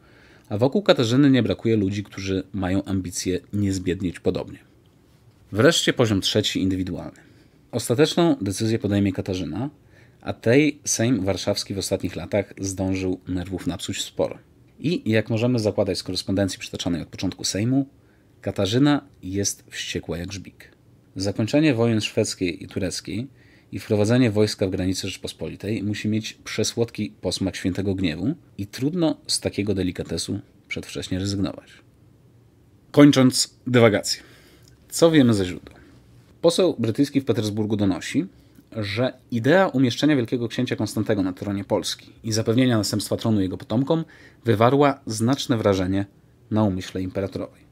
a wokół Katarzyny nie brakuje ludzi, którzy mają ambicje nie zbiednieć podobnie. Wreszcie poziom trzeci, indywidualny. Ostateczną decyzję podejmie Katarzyna, a tej Sejm Warszawski w ostatnich latach zdążył nerwów napsuć sporo. I jak możemy zakładać z korespondencji przytaczanej od początku Sejmu, Katarzyna jest wściekła jak żbik. Zakończenie wojen szwedzkiej i tureckiej i wprowadzenie wojska w granice Rzeczpospolitej musi mieć przesłodki posmak świętego gniewu i trudno z takiego delikatesu przedwcześnie rezygnować. Kończąc dywagację. Co wiemy ze źródeł? Poseł brytyjski w Petersburgu donosi, że idea umieszczenia wielkiego księcia Konstantego na tronie Polski i zapewnienia następstwa tronu jego potomkom wywarła znaczne wrażenie na umyśle imperatorowej.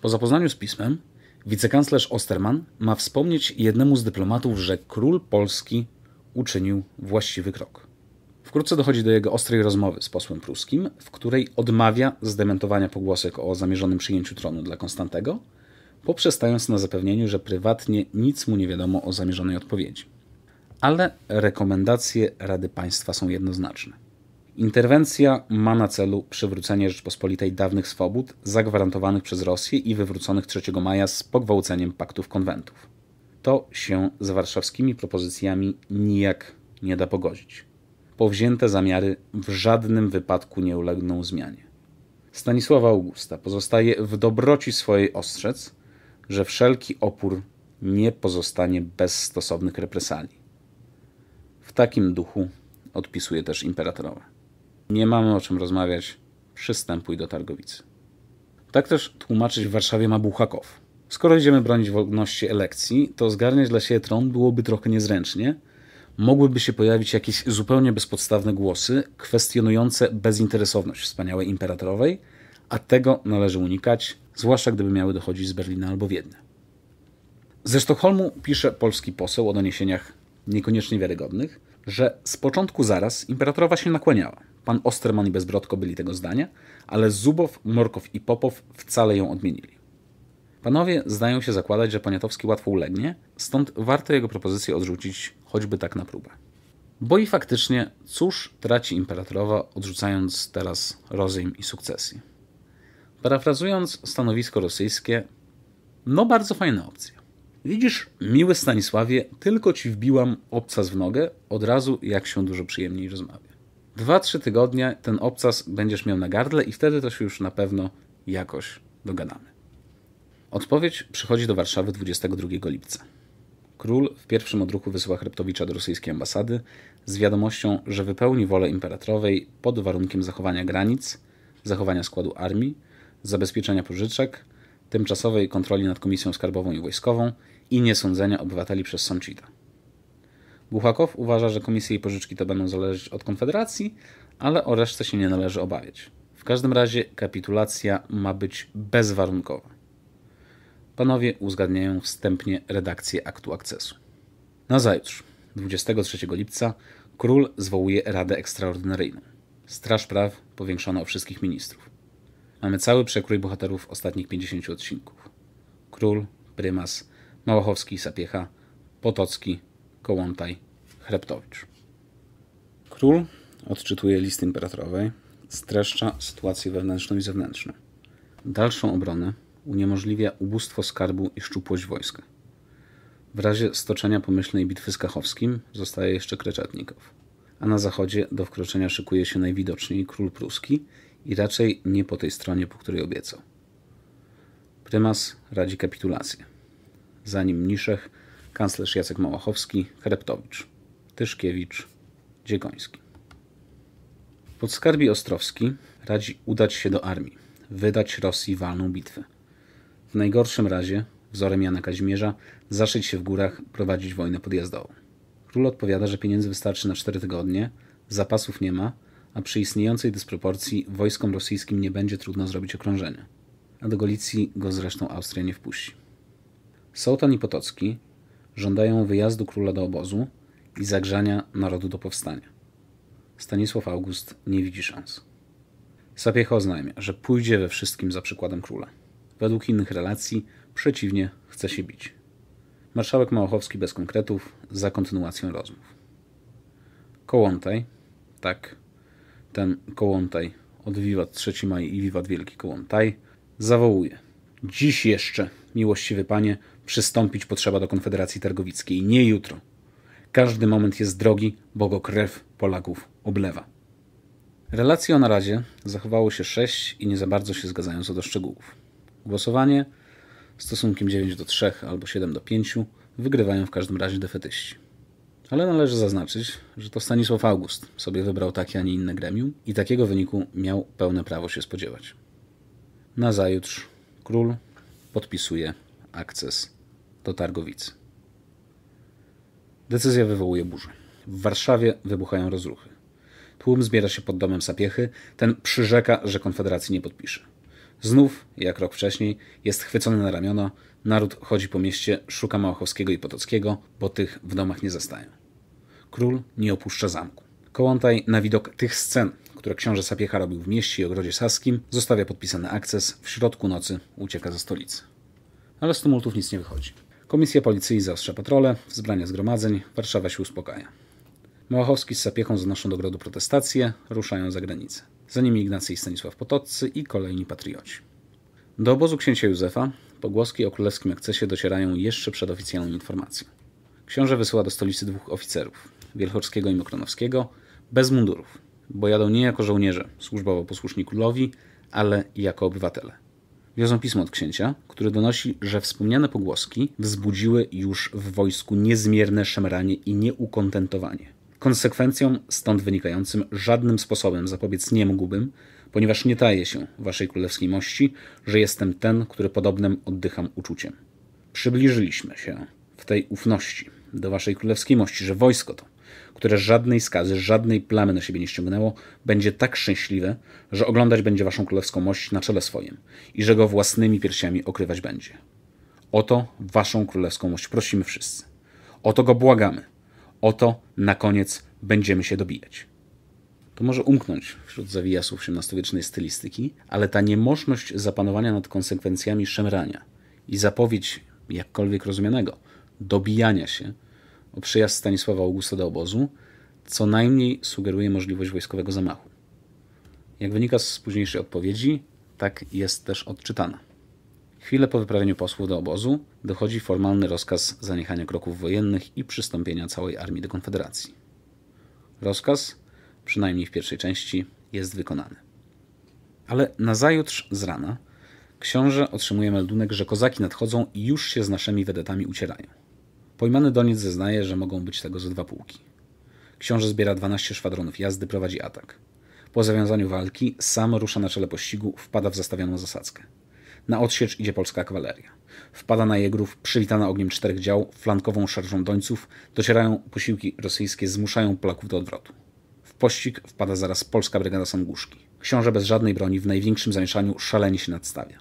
Po zapoznaniu z pismem, wicekanclerz Osterman ma wspomnieć jednemu z dyplomatów, że król Polski uczynił właściwy krok. Wkrótce dochodzi do jego ostrej rozmowy z posłem pruskim, w której odmawia zdementowania pogłosek o zamierzonym przyjęciu tronu dla Konstantego – poprzestając na zapewnieniu, że prywatnie nic mu nie wiadomo o zamierzonej odpowiedzi. Ale rekomendacje Rady Państwa są jednoznaczne. Interwencja ma na celu przywrócenie Rzeczpospolitej dawnych swobód zagwarantowanych przez Rosję i wywróconych 3 maja z pogwałceniem paktów konwentów. To się z warszawskimi propozycjami nijak nie da pogodzić. Powzięte zamiary w żadnym wypadku nie ulegną zmianie. Stanisława Augusta pozostaje w dobroci swojej ostrzec, że wszelki opór nie pozostanie bez stosownych represali. W takim duchu odpisuje też imperatorowa. Nie mamy o czym rozmawiać, przystępuj do targowicy. Tak też tłumaczyć w Warszawie ma Buchakow. Skoro idziemy bronić wolności elekcji, to zgarniać dla siebie tron byłoby trochę niezręcznie. Mogłyby się pojawić jakieś zupełnie bezpodstawne głosy kwestionujące bezinteresowność wspaniałej imperatorowej, a tego należy unikać, zwłaszcza gdyby miały dochodzić z Berlina albo Wiednia. Ze Sztokholmu pisze polski poseł o doniesieniach niekoniecznie wiarygodnych, że z początku zaraz imperatorowa się nakłaniała. Pan Osterman i Bezbrodko byli tego zdania, ale Zubow, Morkow i Popow wcale ją odmienili. Panowie zdają się zakładać, że Poniatowski łatwo ulegnie, stąd warto jego propozycję odrzucić choćby tak na próbę. Bo i faktycznie, cóż traci imperatorowa, odrzucając teraz rozejm i sukcesję? Parafrazując stanowisko rosyjskie, no bardzo fajna opcja. Widzisz, miły Stanisławie, tylko ci wbiłam obcas w nogę, od razu jak się dużo przyjemniej rozmawia. Dwa, trzy tygodnie ten obcas będziesz miał na gardle i wtedy to się już na pewno jakoś dogadamy. Odpowiedź przychodzi do Warszawy 22 lipca. Król w pierwszym odruchu wysyła Chreptowicza do rosyjskiej ambasady z wiadomością, że wypełni wolę imperatrowej pod warunkiem zachowania granic, zachowania składu armii, zabezpieczenia pożyczek, tymczasowej kontroli nad Komisją Skarbową i Wojskową i niesądzenia obywateli przez Samchita. Błuchakow uważa, że komisje i pożyczki te będą zależeć od Konfederacji, ale o resztę się nie należy obawiać. W każdym razie kapitulacja ma być bezwarunkowa. Panowie uzgadniają wstępnie redakcję aktu akcesu. Nazajutrz, 23 lipca, król zwołuje Radę Ekstraordynaryjną. Straż Praw powiększono o wszystkich ministrów. Mamy cały przekrój bohaterów ostatnich 50 odcinków. Król, Prymas, Małachowski, Sapiecha, Potocki, Kołątaj, Chreptowicz. Król odczytuje list imperatorowej, streszcza sytuację wewnętrzną i zewnętrzną. Dalszą obronę uniemożliwia ubóstwo skarbu i szczupłość wojska. W razie stoczenia pomyślnej bitwy z Kachowskim zostaje jeszcze Kreczatnikow. A na zachodzie do wkroczenia szykuje się najwidoczniej król pruski i raczej nie po tej stronie, po której obiecał. Prymas radzi kapitulację. Za nim Niszech, kanclerz Jacek Małachowski, Kreptowicz, Tyszkiewicz, Dziegoński. Podskarbi Ostrowski radzi udać się do armii, wydać Rosji walną bitwę. W najgorszym razie, wzorem Jana Kazimierza, zaszyć się w górach, prowadzić wojnę podjazdową. Król odpowiada, że pieniędzy wystarczy na cztery tygodnie, zapasów nie ma, a przy istniejącej dysproporcji wojskom rosyjskim nie będzie trudno zrobić okrążenia. A do Galicji go zresztą Austria nie wpuści. Sołtan i Potocki żądają wyjazdu króla do obozu i zagrzania narodu do powstania. Stanisław August nie widzi szans. Sapiecha oznajmia, że pójdzie we wszystkim za przykładem króla. Według innych relacji przeciwnie chce się bić. Marszałek Małochowski bez konkretów za kontynuacją rozmów. Kołątaj, tak, ten kołątaj od Wiwat 3 maj i Wiwat Wielki Kołątaj, zawołuje. Dziś jeszcze, miłościwy panie, przystąpić potrzeba do Konfederacji Targowickiej, nie jutro. Każdy moment jest drogi, bo go krew Polaków oblewa. relacje o narazie zachowało się sześć i nie za bardzo się zgadzają co do szczegółów. Głosowanie stosunkiem 9 do 3 albo 7 do 5 wygrywają w każdym razie defetyści. Ale należy zaznaczyć, że to Stanisław August sobie wybrał takie, a nie inne gremium i takiego wyniku miał pełne prawo się spodziewać. Nazajutrz król podpisuje akces do Targowicy. Decyzja wywołuje burzę. W Warszawie wybuchają rozruchy. Tłum zbiera się pod domem Sapiechy, ten przyrzeka, że Konfederacji nie podpisze. Znów, jak rok wcześniej, jest chwycony na ramiona, naród chodzi po mieście, szuka Małachowskiego i Potockiego, bo tych w domach nie zastają. Król nie opuszcza zamku. Kołątaj na widok tych scen, które książę Sapiecha robił w mieście i ogrodzie saskim, zostawia podpisany akces, w środku nocy ucieka ze stolicy. Ale z tumultów nic nie wychodzi. Komisja policji zaostrza patrole, wzbrania zgromadzeń, Warszawa się uspokaja. Małachowski z Sapiechą zanoszą do grodu protestacje, ruszają za granicę. Za nimi Ignacy i Stanisław Potoccy i kolejni patrioci. Do obozu księcia Józefa pogłoski o królewskim akcesie docierają jeszcze przed oficjalną informacją. Książę wysyła do stolicy dwóch oficerów. Wielchorskiego i Mokronowskiego bez mundurów, bo jadą nie jako żołnierze, służbowo posłuszni królowi, ale jako obywatele. Wiozą pismo od księcia, który donosi, że wspomniane pogłoski wzbudziły już w wojsku niezmierne szemranie i nieukontentowanie. Konsekwencjom stąd wynikającym żadnym sposobem zapobiec nie mógłbym, ponieważ nie taję się waszej królewskiej mości, że jestem ten, który podobnym oddycham uczuciem. Przybliżyliśmy się w tej ufności do waszej królewskiej mości, że wojsko to które żadnej skazy, żadnej plamy na siebie nie ściągnęło, będzie tak szczęśliwe, że oglądać będzie waszą królewską mość na czele swoim i że go własnymi piersiami okrywać będzie. O to waszą królewską mość prosimy wszyscy. O to go błagamy. O to na koniec będziemy się dobijać. To może umknąć wśród zawijasów XVIII-wiecznej stylistyki, ale ta niemożność zapanowania nad konsekwencjami szemrania i zapowiedź jakkolwiek rozumianego dobijania się Przyjazd Stanisława Augusta do obozu co najmniej sugeruje możliwość wojskowego zamachu. Jak wynika z późniejszej odpowiedzi, tak jest też odczytana. Chwilę po wyprawieniu posłów do obozu dochodzi formalny rozkaz zaniechania kroków wojennych i przystąpienia całej armii do Konfederacji. Rozkaz, przynajmniej w pierwszej części, jest wykonany. Ale nazajutrz z rana książę otrzymuje meldunek, że kozaki nadchodzą i już się z naszymi wedetami ucierają. Pojmany Doniec zeznaje, że mogą być tego ze dwa pułki. Książę zbiera 12 szwadronów jazdy, prowadzi atak. Po zawiązaniu walki sam rusza na czele pościgu, wpada w zastawioną zasadzkę. Na odsiecz idzie polska kawaleria. Wpada na Jegrów, przywitana ogniem czterech dział, flankową szarżą dońców, docierają posiłki rosyjskie, zmuszają Polaków do odwrotu. W pościg wpada zaraz polska brygada Sanguszki. Książę bez żadnej broni w największym zamieszaniu szalenie się nadstawia.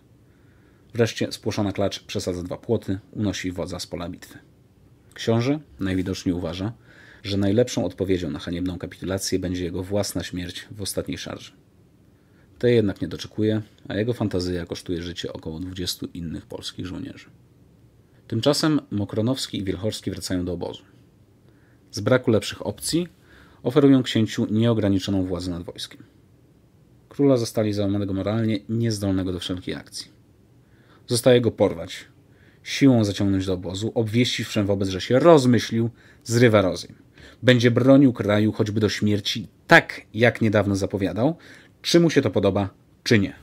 Wreszcie spłoszona klacz przesadza dwa płoty, unosi wodza z pola bitwy. Książę najwidoczniej uważa, że najlepszą odpowiedzią na haniebną kapitulację będzie jego własna śmierć w ostatniej szarży. Tej jednak nie doczekuje, a jego fantazja kosztuje życie około 20 innych polskich żołnierzy. Tymczasem Mokronowski i Wilchorski wracają do obozu. Z braku lepszych opcji oferują księciu nieograniczoną władzę nad wojskiem. Króla zostali załamanego moralnie, niezdolnego do wszelkiej akcji. Zostaje go porwać, siłą zaciągnąć do obozu, obwieścić wszem wobec, że się rozmyślił, zrywa rozejm. Będzie bronił kraju choćby do śmierci, tak jak niedawno zapowiadał, czy mu się to podoba, czy nie.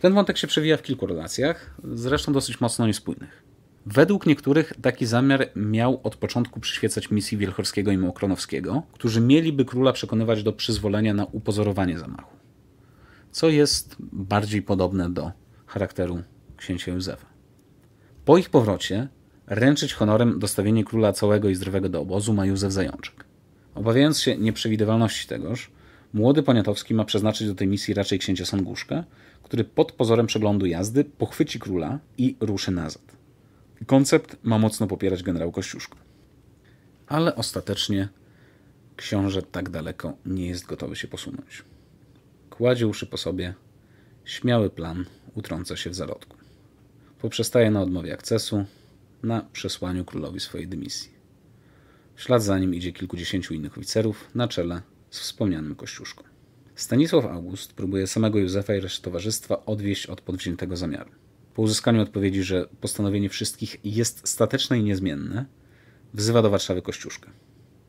Ten wątek się przewija w kilku relacjach, zresztą dosyć mocno niespójnych. Według niektórych taki zamiar miał od początku przyświecać misji Wielchorskiego i Mokronowskiego, którzy mieliby króla przekonywać do przyzwolenia na upozorowanie zamachu, co jest bardziej podobne do charakteru księcia Józefa. Po ich powrocie ręczyć honorem dostawienie króla całego i zdrowego do obozu ma Józef Zajączek. Obawiając się nieprzewidywalności tegoż, młody Poniatowski ma przeznaczyć do tej misji raczej księcia Songuszkę, który pod pozorem przeglądu jazdy pochwyci króla i ruszy nazad. Koncept ma mocno popierać generał Kościuszko. Ale ostatecznie książę tak daleko nie jest gotowy się posunąć. Kładzie uszy po sobie, śmiały plan utrąca się w zarodku. Poprzestaje na odmowie akcesu, na przesłaniu królowi swojej dymisji. W ślad za nim idzie kilkudziesięciu innych oficerów, na czele z wspomnianym Kościuszką. Stanisław August próbuje samego Józefa i resztę towarzystwa odwieść od podwziętego zamiaru. Po uzyskaniu odpowiedzi, że postanowienie wszystkich jest stateczne i niezmienne, wzywa do Warszawy Kościuszkę.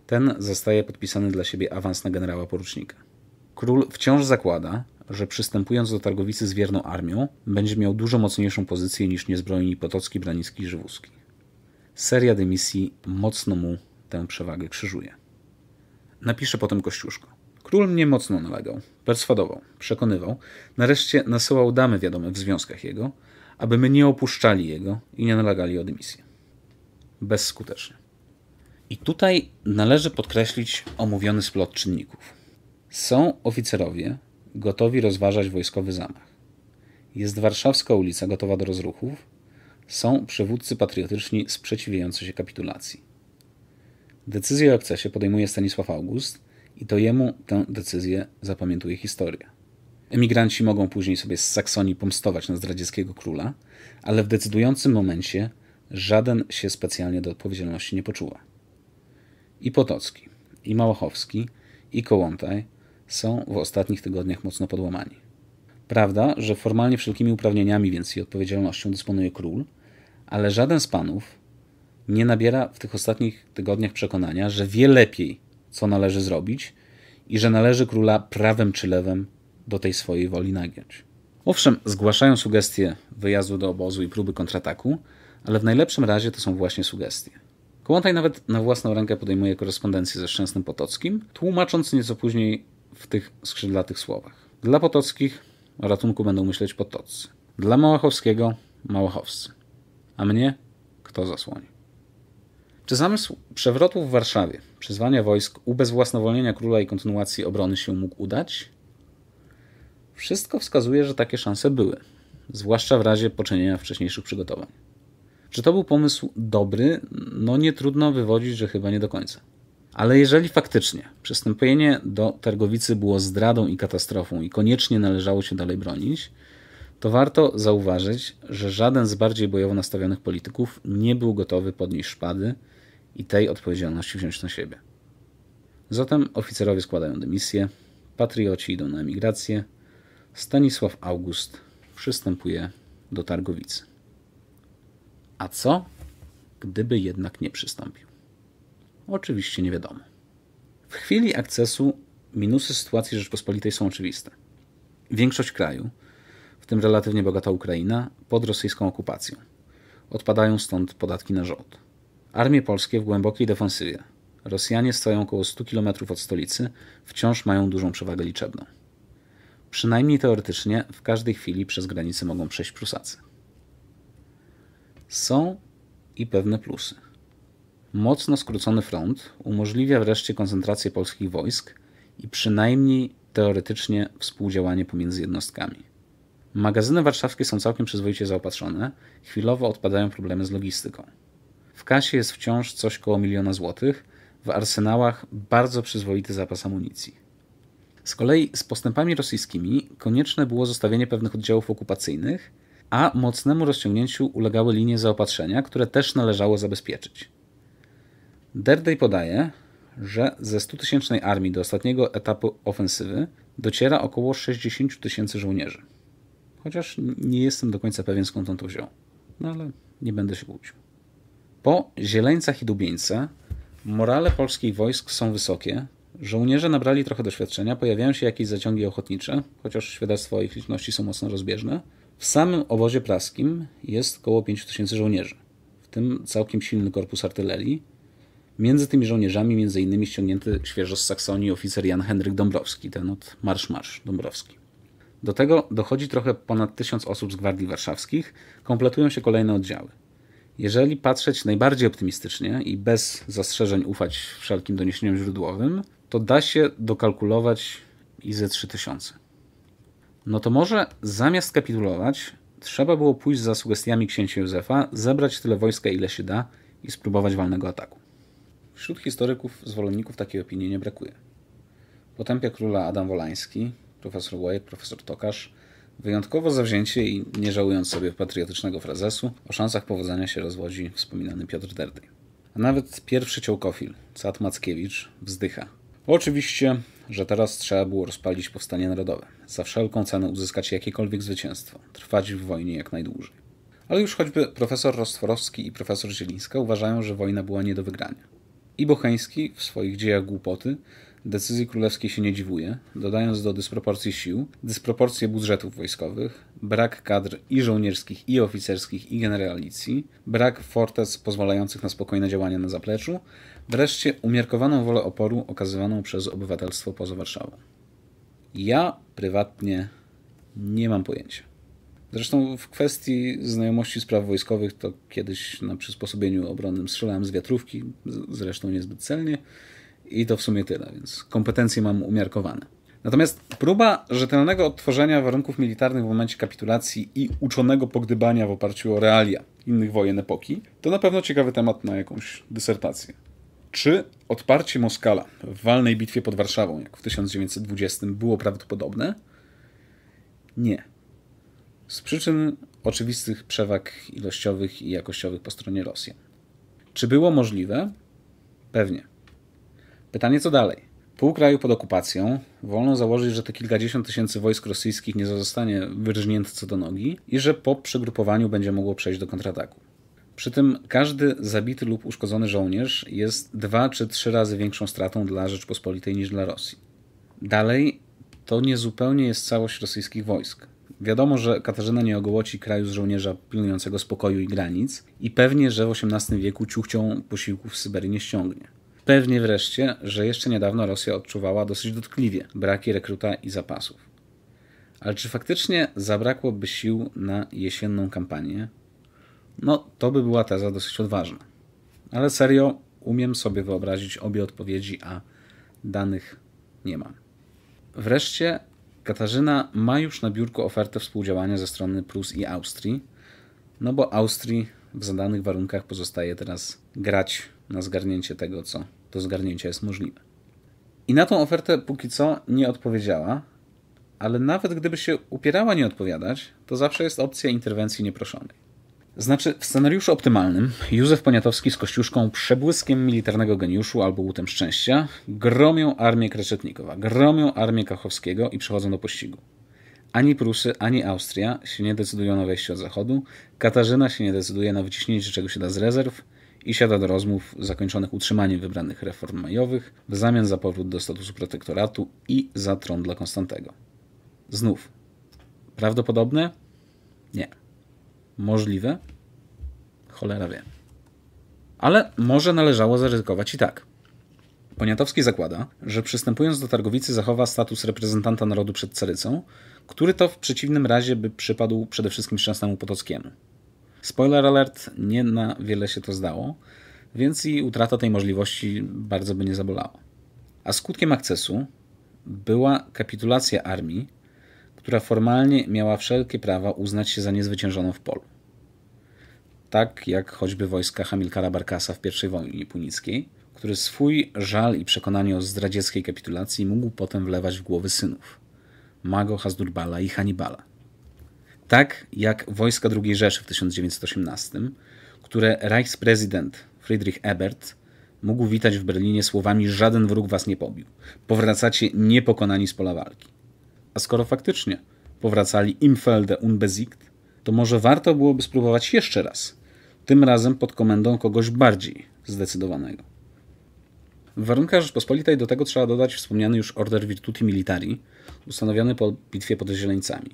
Ten zostaje podpisany dla siebie awans na generała porucznika. Król wciąż zakłada, że przystępując do targowicy z wierną armią, będzie miał dużo mocniejszą pozycję niż niezbrojni Potocki, Branicki i Żywuski. Seria dymisji mocno mu tę przewagę krzyżuje. Napisze potem Kościuszko. Król mnie mocno nalegał, perswadował, przekonywał, nareszcie nasyłał damy wiadome w związkach jego, aby my nie opuszczali jego i nie nalegali o dymisję. Bezskutecznie. I tutaj należy podkreślić omówiony splot czynników. Są oficerowie, gotowi rozważać wojskowy zamach. Jest warszawska ulica gotowa do rozruchów, są przywódcy patriotyczni sprzeciwiający się kapitulacji. Decyzję o akcesie podejmuje Stanisław August i to jemu tę decyzję zapamiętuje historia. Emigranci mogą później sobie z Saksonii pomstować na zdradzieckiego króla, ale w decydującym momencie żaden się specjalnie do odpowiedzialności nie poczuwa. I Potocki, i Małachowski, i Kołłątaj są w ostatnich tygodniach mocno podłamani. Prawda, że formalnie wszelkimi uprawnieniami, więc i odpowiedzialnością dysponuje król, ale żaden z panów nie nabiera w tych ostatnich tygodniach przekonania, że wie lepiej, co należy zrobić i że należy króla prawem czy lewem do tej swojej woli nagiąć. Owszem, zgłaszają sugestie wyjazdu do obozu i próby kontrataku, ale w najlepszym razie to są właśnie sugestie. Kołątaj nawet na własną rękę podejmuje korespondencję ze Szczęsnym Potockim, tłumacząc nieco później w tych skrzydlatych słowach. Dla Potockich o ratunku będą myśleć Potoccy. Dla Małachowskiego Małachowscy. A mnie kto zasłoni? Czy zamysł przewrotu w Warszawie, przyzwania wojsk, ubezwłasnowolnienia króla i kontynuacji obrony się mógł udać? Wszystko wskazuje, że takie szanse były, zwłaszcza w razie poczynienia wcześniejszych przygotowań. Czy to był pomysł dobry? No nie trudno wywodzić, że chyba nie do końca. Ale jeżeli faktycznie przystąpienie do Targowicy było zdradą i katastrofą i koniecznie należało się dalej bronić, to warto zauważyć, że żaden z bardziej bojowo nastawionych polityków nie był gotowy podnieść szpady i tej odpowiedzialności wziąć na siebie. Zatem oficerowie składają dymisję, patrioci idą na emigrację, Stanisław August przystępuje do Targowicy. A co, gdyby jednak nie przystąpił? Oczywiście nie wiadomo. W chwili akcesu minusy sytuacji Rzeczpospolitej są oczywiste. Większość kraju, w tym relatywnie bogata Ukraina, pod rosyjską okupacją. Odpadają stąd podatki na żołd. Armie polskie w głębokiej defensywie. Rosjanie stoją około 100 km od stolicy, wciąż mają dużą przewagę liczebną. Przynajmniej teoretycznie w każdej chwili przez granicę mogą przejść Prusacy. Są i pewne plusy. Mocno skrócony front umożliwia wreszcie koncentrację polskich wojsk i przynajmniej teoretycznie współdziałanie pomiędzy jednostkami. Magazyny warszawskie są całkiem przyzwoicie zaopatrzone, chwilowo odpadają problemy z logistyką. W kasie jest wciąż coś koło miliona złotych, w arsenałach bardzo przyzwoity zapas amunicji. Z kolei z postępami rosyjskimi konieczne było zostawienie pewnych oddziałów okupacyjnych, a mocnemu rozciągnięciu ulegały linie zaopatrzenia, które też należało zabezpieczyć. Derday podaje, że ze 100-tysięcznej armii do ostatniego etapu ofensywy dociera około 60 tysięcy żołnierzy. Chociaż nie jestem do końca pewien skąd on to wziął. No ale nie będę się kłócił. Po Zieleńcach i Dubieńce morale polskich wojsk są wysokie, żołnierze nabrali trochę doświadczenia, pojawiają się jakieś zaciągi ochotnicze, chociaż świadectwa o ich liczności są mocno rozbieżne. W samym obozie praskim jest około 5 tysięcy żołnierzy, w tym całkiem silny korpus artylerii, Między tymi żołnierzami między innymi ściągnięty świeżo z Saksonii oficer Jan Henryk Dąbrowski, ten od Marsz Marsz Dąbrowski. Do tego dochodzi trochę ponad tysiąc osób z Gwardii Warszawskich, kompletują się kolejne oddziały. Jeżeli patrzeć najbardziej optymistycznie i bez zastrzeżeń ufać wszelkim doniesieniom źródłowym, to da się dokalkulować i ze 3000. No to może zamiast kapitulować, trzeba było pójść za sugestiami księcia Józefa, zebrać tyle wojska, ile się da i spróbować walnego ataku. Wśród historyków zwolenników takiej opinii nie brakuje. Potępia króla Adam Wolański, profesor Łajek, profesor Tokarz, wyjątkowo zawzięcie i nie żałując sobie patriotycznego frazesu, o szansach powodzenia się rozwodzi wspominany Piotr Derdej. A nawet pierwszy ciołkofil, Cat Mackiewicz, wzdycha. Oczywiście, że teraz trzeba było rozpalić powstanie narodowe, za wszelką cenę uzyskać jakiekolwiek zwycięstwo, trwać w wojnie jak najdłużej. Ale już choćby profesor Rostworowski i profesor Zielińska uważają, że wojna była nie do wygrania. I Bocheński w swoich dziejach głupoty decyzji królewskiej się nie dziwuje, dodając do dysproporcji sił dysproporcje budżetów wojskowych, brak kadr i żołnierskich, i oficerskich, i generalicji, brak fortec pozwalających na spokojne działania na zapleczu, wreszcie umiarkowaną wolę oporu okazywaną przez obywatelstwo poza Warszawą. Ja prywatnie nie mam pojęcia. Zresztą w kwestii znajomości spraw wojskowych to kiedyś na przysposobieniu obronnym strzelałem z wiatrówki, zresztą niezbyt celnie i to w sumie tyle, więc kompetencje mam umiarkowane. Natomiast próba rzetelnego odtworzenia warunków militarnych w momencie kapitulacji i uczonego pogdybania w oparciu o realia innych wojen epoki to na pewno ciekawy temat na jakąś dysertację. Czy odparcie Moskala w walnej bitwie pod Warszawą, jak w 1920, było prawdopodobne? Nie z przyczyn oczywistych przewag ilościowych i jakościowych po stronie Rosjan. Czy było możliwe? Pewnie. Pytanie co dalej? Pół kraju pod okupacją, wolno założyć, że te kilkadziesiąt tysięcy wojsk rosyjskich nie zostanie wyrżnięte co do nogi i że po przegrupowaniu będzie mogło przejść do kontrataku. Przy tym każdy zabity lub uszkodzony żołnierz jest dwa czy trzy razy większą stratą dla Rzeczpospolitej niż dla Rosji. Dalej, to niezupełnie jest całość rosyjskich wojsk. Wiadomo, że Katarzyna nie ogołoci kraju z żołnierza pilnującego spokoju i granic i pewnie, że w XVIII wieku ciuchcią posiłków z Syberii nie ściągnie. Pewnie wreszcie, że jeszcze niedawno Rosja odczuwała dosyć dotkliwie braki rekruta i zapasów. Ale czy faktycznie zabrakłoby sił na jesienną kampanię? No, to by była teza dosyć odważna. Ale serio, umiem sobie wyobrazić obie odpowiedzi, a danych nie mam. Wreszcie Katarzyna ma już na biurku ofertę współdziałania ze strony Prus i Austrii, no bo Austrii w zadanych warunkach pozostaje teraz grać na zgarnięcie tego, co do zgarnięcia jest możliwe. I na tą ofertę póki co nie odpowiedziała, ale nawet gdyby się upierała nie odpowiadać, to zawsze jest opcja interwencji nieproszonej. Znaczy, w scenariuszu optymalnym Józef Poniatowski z Kościuszką przebłyskiem militarnego geniuszu albo łutem szczęścia gromią armię Kreczetnikowa, gromią armię Kachowskiego i przechodzą do pościgu. Ani Prusy, ani Austria się nie decydują na wejście od zachodu, Katarzyna się nie decyduje na wyciśnięcie czego się da z rezerw i siada do rozmów zakończonych utrzymaniem wybranych reform majowych w zamian za powrót do statusu protektoratu i za tron dla Konstantego. Znów. Prawdopodobne? Nie. Możliwe? Cholera wie. Ale może należało zaryzykować i tak. Poniatowski zakłada, że przystępując do targowicy zachowa status reprezentanta narodu przed Carycą, który to w przeciwnym razie by przypadł przede wszystkim Szczęsnemu Potockiemu. Spoiler alert, nie na wiele się to zdało, więc i utrata tej możliwości bardzo by nie zabolało. A skutkiem akcesu była kapitulacja armii która formalnie miała wszelkie prawa uznać się za niezwyciężoną w polu. Tak jak choćby wojska Hamilkara Barkasa w I wojnie punickiej, który swój żal i przekonanie o zdradzieckiej kapitulacji mógł potem wlewać w głowy synów Mago Hasdurbala i Hannibala. Tak jak wojska II Rzeszy w 1918, które Reichsprezydent Friedrich Ebert mógł witać w Berlinie słowami żaden wróg was nie pobił. Powracacie niepokonani z pola walki. A skoro faktycznie powracali Imfelde unbesiegt, to może warto byłoby spróbować jeszcze raz, tym razem pod komendą kogoś bardziej zdecydowanego. W warunkach Rzeczpospolitej do tego trzeba dodać wspomniany już Order Virtuti Militari, ustanowiony po bitwie pod Zieleńcami.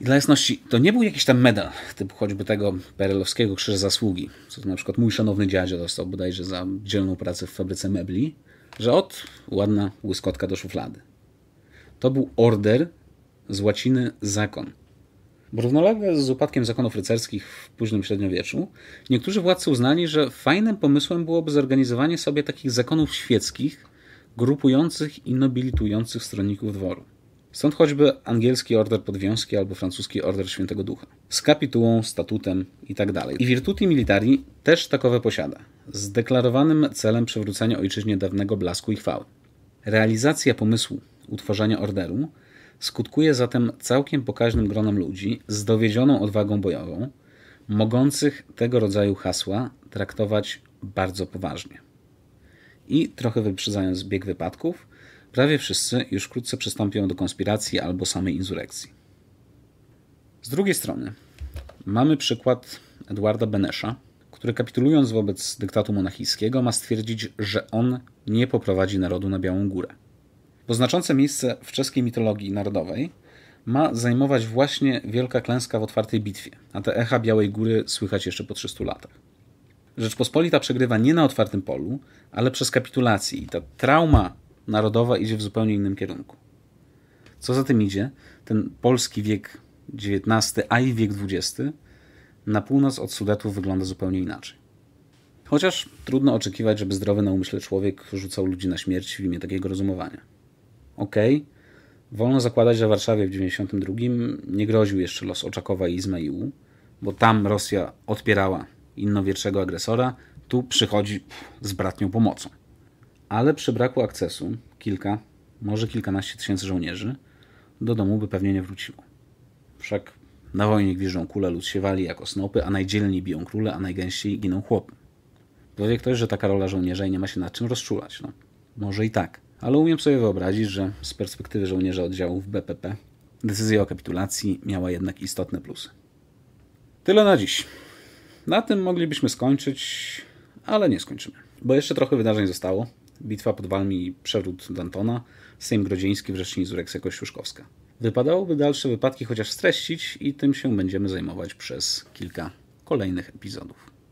I dla jasności, to nie był jakiś tam medal, typu choćby tego perelowskiego krzyża zasługi, co to na przykład mój szanowny dziadzio dostał bodajże za dzielną pracę w fabryce mebli, że od ładna łyskotka do szuflady. To był order z łaciny zakon. Bo równolegle z upadkiem zakonów rycerskich w późnym średniowieczu, niektórzy władcy uznali, że fajnym pomysłem byłoby zorganizowanie sobie takich zakonów świeckich, grupujących i nobilitujących stronników dworu. Stąd choćby angielski order podwiązki albo francuski order świętego ducha. Z kapitułą, statutem itd. Tak I Virtuti Militari też takowe posiada, z deklarowanym celem przywrócenia ojczyźnie dawnego blasku i chwały. Realizacja pomysłu utworzenia orderu, skutkuje zatem całkiem pokaźnym gronem ludzi z dowiedzioną odwagą bojową, mogących tego rodzaju hasła traktować bardzo poważnie. I trochę wyprzedzając bieg wypadków, prawie wszyscy już wkrótce przystąpią do konspiracji albo samej insurrekcji. Z drugiej strony mamy przykład Edwarda Benesza, który kapitulując wobec dyktatu monachijskiego ma stwierdzić, że on nie poprowadzi narodu na Białą Górę bo znaczące miejsce w czeskiej mitologii narodowej ma zajmować właśnie wielka klęska w otwartej bitwie, a te echa Białej Góry słychać jeszcze po 300 latach. Rzeczpospolita przegrywa nie na otwartym polu, ale przez kapitulację i ta trauma narodowa idzie w zupełnie innym kierunku. Co za tym idzie, ten polski wiek XIX, a i wiek XX na północ od Sudetów wygląda zupełnie inaczej. Chociaż trudno oczekiwać, żeby zdrowy na umyśle człowiek rzucał ludzi na śmierć w imię takiego rozumowania ok, wolno zakładać, że w Warszawie w 92 nie groził jeszcze los Oczakowa i Izmaiłu, bo tam Rosja odpierała innowierczego agresora, tu przychodzi z bratnią pomocą. Ale przy braku akcesu kilka, może kilkanaście tysięcy żołnierzy do domu by pewnie nie wróciło. Wszak na wojnie gwiżdżą kule, lud się wali jak osnopy, a najdzielniej biją króle, a najgęściej giną chłopy. Powie ktoś, że taka rola żołnierza i nie ma się nad czym rozczulać. No, może i tak. Ale umiem sobie wyobrazić, że z perspektywy żołnierza oddziałów BPP decyzja o kapitulacji miała jednak istotne plusy. Tyle na dziś. Na tym moglibyśmy skończyć, ale nie skończymy. Bo jeszcze trochę wydarzeń zostało. Bitwa pod Walmi i przeród Dantona, Sejm Grodzieński, z Inzurekcja Kościuszkowska. Wypadałoby dalsze wypadki chociaż streścić i tym się będziemy zajmować przez kilka kolejnych epizodów.